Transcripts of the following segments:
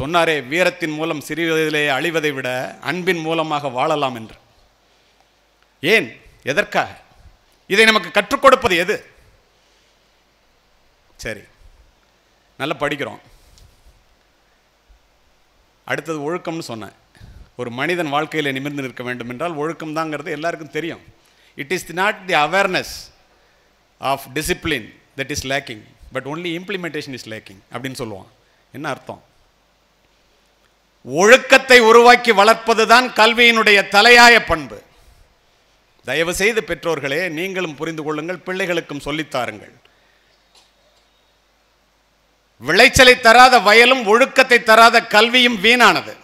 சொன்னாரே வீரத்தின் மூலம் சிறு அழிவதை விட அன்பின் மூலமாக வாழலாம் என்று ஏன் எதற்காக இதை நமக்கு கற்றுக் கொடுப்பது எது சரி நல்லா படிக்கிறோம் அடுத்தது ஒழுக்கம்னு சொன்னேன் ஒரு மனிதன் வாழ்க்கையில் நிமிர்ந்து நிற்க வேண்டும் என்றால் ஒழுக்கம் தாங்கிறது எல்லாருக்கும் தெரியும் it is not the awareness of discipline that is lacking but only implementation is lacking அப்படின்னு சொல்லுவான் என்ன அர்த்தம் ஒழுக்கத்தை உருவாக்கி வளர்ப்பதுதான் கல்வியினுடைய தலையாய பண்பு தயவு செய்து பெற்றோர்களே நீங்களும் புரிந்து கொள்ளுங்கள் பிள்ளைகளுக்கும் சொல்லித்தாருங்கள் விளைச்சலை தராத வயலும் ஒழுக்கத்தை தராத கல்வியும் வீணானது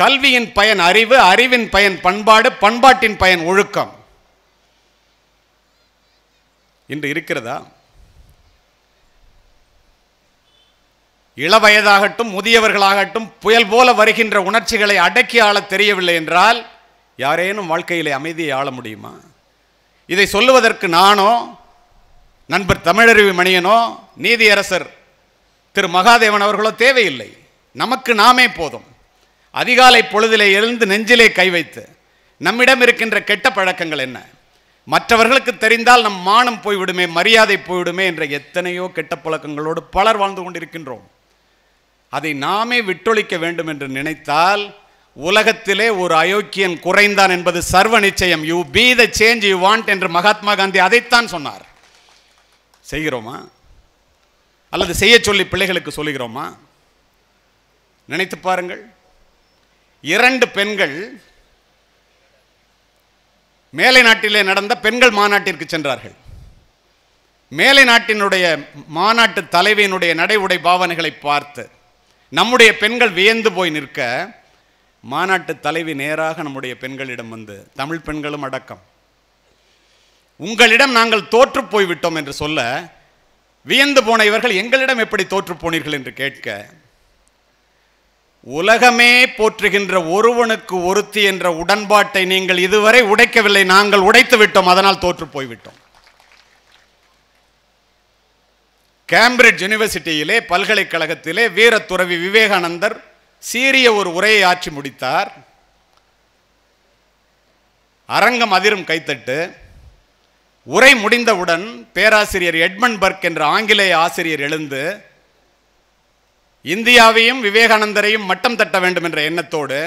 கல்வியின் பயன் அறிவு அறிவின் பயன் பண்பாடு பண்பாட்டின் பயன் ஒழுக்கம் இன்று இருக்கிறதா இளவயதாகட்டும் முதியவர்களாகட்டும் புயல் போல வருகின்ற உணர்ச்சிகளை அடக்கி ஆள தெரியவில்லை என்றால் யாரேனும் வாழ்க்கையிலே அமைதியை ஆள முடியுமா இதை சொல்லுவதற்கு நானோ நண்பர் தமிழறிவு மணியனோ நீதியரசர் திரு மகாதேவன் அவர்களோ தேவையில்லை நமக்கு நாமே போதும் அதிகாலை பொழுதிலே எழுந்து நெஞ்சிலே கை வைத்து நம்மிடம் இருக்கின்ற கெட்ட பழக்கங்கள் என்ன மற்றவர்களுக்கு தெரிந்தால் நம் மானம் போய்விடுமே மரியாதை போய்விடுமே என்ற எத்தனையோ கெட்ட பழக்கங்களோடு பலர் வாழ்ந்து கொண்டிருக்கின்றோம் அதை நாமே விட்டொழிக்க வேண்டும் என்று நினைத்தால் உலகத்திலே ஒரு அயோக்கியன் குறைந்தான் என்பது சர்வ நிச்சயம் you be the change you want என்று மகாத்மா காந்தி அதைத்தான் சொன்னார் செய்கிறோமா அல்லது செய்ய சொல்லி பிள்ளைகளுக்கு சொல்லுகிறோமா நினைத்து பாருங்கள் இரண்டு பெண்கள் மேலை நாட்டிலே நடந்த பெண்கள் மாநாட்டிற்கு சென்றார்கள் மேலை நாட்டினுடைய மாநாட்டு தலைவியினுடைய நடை உடை பாவனைகளை பார்த்து நம்முடைய பெண்கள் வியந்து போய் நிற்க மாநாட்டு தலைவி நேராக நம்முடைய பெண்களிடம் வந்து தமிழ் பெண்களும் அடக்கம் உங்களிடம் நாங்கள் தோற்று போய்விட்டோம் என்று சொல்ல வியந்து போன இவர்கள் எங்களிடம் எப்படி தோற்று போனீர்கள் என்று கேட்க உலகமே போற்றுகின்ற ஒருவனுக்கு ஒருத்தி என்ற உடன்பாட்டை நீங்கள் இதுவரை உடைக்கவில்லை நாங்கள் உடைத்து விட்டோம் அதனால் தோற்று போய்விட்டோம் கேம்பிரிட்ஜ் யூனிவர்சிட்டியிலே பல்கலைக்கழகத்திலே வீரத்துறவி விவேகானந்தர் சீரிய ஒரு உரையை ஆற்றி முடித்தார் அரங்கம் அதிரும் கைத்தட்டு உரை முடிந்தவுடன் பேராசிரியர் எட்மண்ட் பர்க் என்ற ஆங்கிலேய ஆசிரியர் எழுந்து இந்தியாவையும் விவேகானந்தரையும் மட்டம் தட்ட வேண்டும் என்ற எண்ணத்தோடு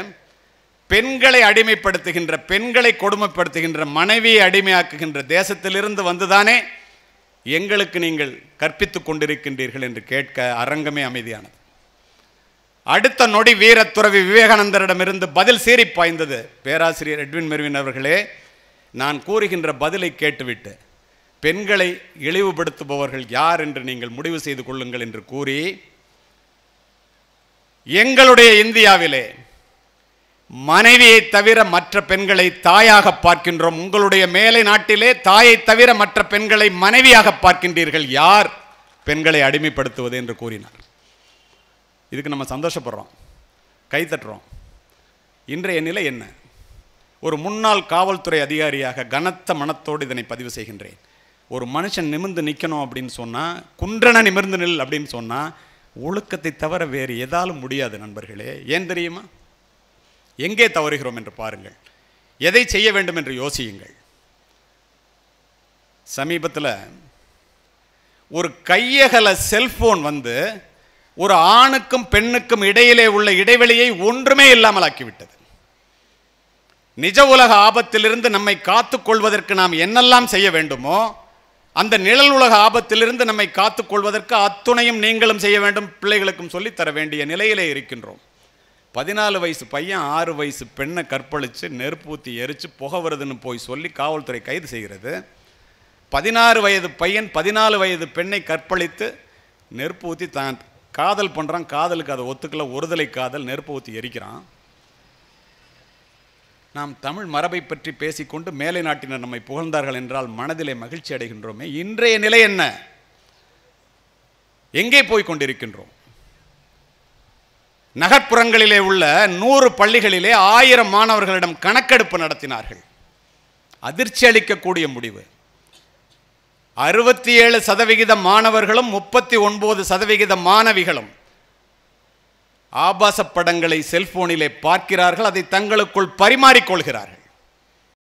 பெண்களை அடிமைப்படுத்துகின்ற பெண்களை கொடுமைப்படுத்துகின்ற மனைவியை அடிமையாக்குகின்ற தேசத்திலிருந்து வந்துதானே எங்களுக்கு நீங்கள் கற்பித்து கொண்டிருக்கின்றீர்கள் என்று கேட்க அரங்கமே அமைதியானது அடுத்த நொடி வீரத்துறவி விவேகானந்தரிடமிருந்து பதில் சீறி பாய்ந்தது பேராசிரியர் எட்வின் மெர்வின் அவர்களே நான் கூறுகின்ற பதிலை கேட்டுவிட்டு பெண்களை இழிவுபடுத்துபவர்கள் யார் என்று நீங்கள் முடிவு செய்து கொள்ளுங்கள் என்று கூறி எங்களுடைய இந்தியாவிலே மனைவியை தவிர மற்ற பெண்களை தாயாக பார்க்கின்றோம் உங்களுடைய மேலை நாட்டிலே தாயை தவிர மற்ற பெண்களை மனைவியாக பார்க்கின்றீர்கள் யார் பெண்களை அடிமைப்படுத்துவது என்று கூறினார் இதுக்கு நம்ம சந்தோஷப்படுறோம் கைத்தட்டுறோம் இன்றைய நிலை என்ன ஒரு முன்னாள் காவல்துறை அதிகாரியாக கனத்த மனத்தோடு இதனை பதிவு செய்கின்றேன் ஒரு மனுஷன் நிமிர்ந்து நிற்கணும் அப்படின்னு சொன்னால் குன்றன நிமிர்ந்து நில் அப்படின்னு சொன்னால் ஒழுக்கத்தை தவிர வேறு எதாலும் முடியாது நண்பர்களே ஏன் தெரியுமா எங்கே தவறுகிறோம் என்று பாருங்கள் எதை செய்ய வேண்டும் என்று யோசியுங்கள் சமீபத்தில் ஒரு கையகல செல்போன் வந்து ஒரு ஆணுக்கும் பெண்ணுக்கும் இடையிலே உள்ள இடைவெளியை ஒன்றுமே இல்லாமல் ஆக்கிவிட்டது நிஜ உலக ஆபத்திலிருந்து நம்மை காத்துக்கொள்வதற்கு நாம் என்னெல்லாம் செய்ய வேண்டுமோ அந்த நிழல் உலக ஆபத்திலிருந்து நம்மை காத்துக்கொள்வதற்கு அத்துணையும் நீங்களும் செய்ய வேண்டும் பிள்ளைகளுக்கும் சொல்லித்தர வேண்டிய நிலையிலே இருக்கின்றோம் பதினாலு வயசு பையன் ஆறு வயசு பெண்ணை கற்பழித்து நெருப்பூத்தி எரித்து புக வருதுன்னு போய் சொல்லி காவல்துறை கைது செய்கிறது பதினாறு வயது பையன் பதினாலு வயது பெண்ணை கற்பழித்து நெருப்பு ஊற்றி தான் காதல் பண்ணுறான் காதலுக்கு அதை ஒத்துக்கல ஒருதலை காதல் நெருப்பு ஊற்றி எரிக்கிறான் நாம் தமிழ் மரபை பற்றி பேசிக்கொண்டு மேலை நாட்டினர் நம்மை புகழ்ந்தார்கள் என்றால் மனதிலே மகிழ்ச்சி அடைகின்றோமே இன்றைய நிலை என்ன எங்கே போய் கொண்டிருக்கின்றோம் நகர்ப்புறங்களிலே உள்ள நூறு பள்ளிகளிலே ஆயிரம் மாணவர்களிடம் கணக்கெடுப்பு நடத்தினார்கள் அதிர்ச்சி அளிக்கக்கூடிய முடிவு அறுபத்தி ஏழு சதவிகித மாணவர்களும் முப்பத்தி ஒன்பது சதவிகித மாணவிகளும் ஆபாச படங்களை செல்போனிலே பார்க்கிறார்கள் அதை தங்களுக்குள் பரிமாறிக்கொள்கிறார்கள்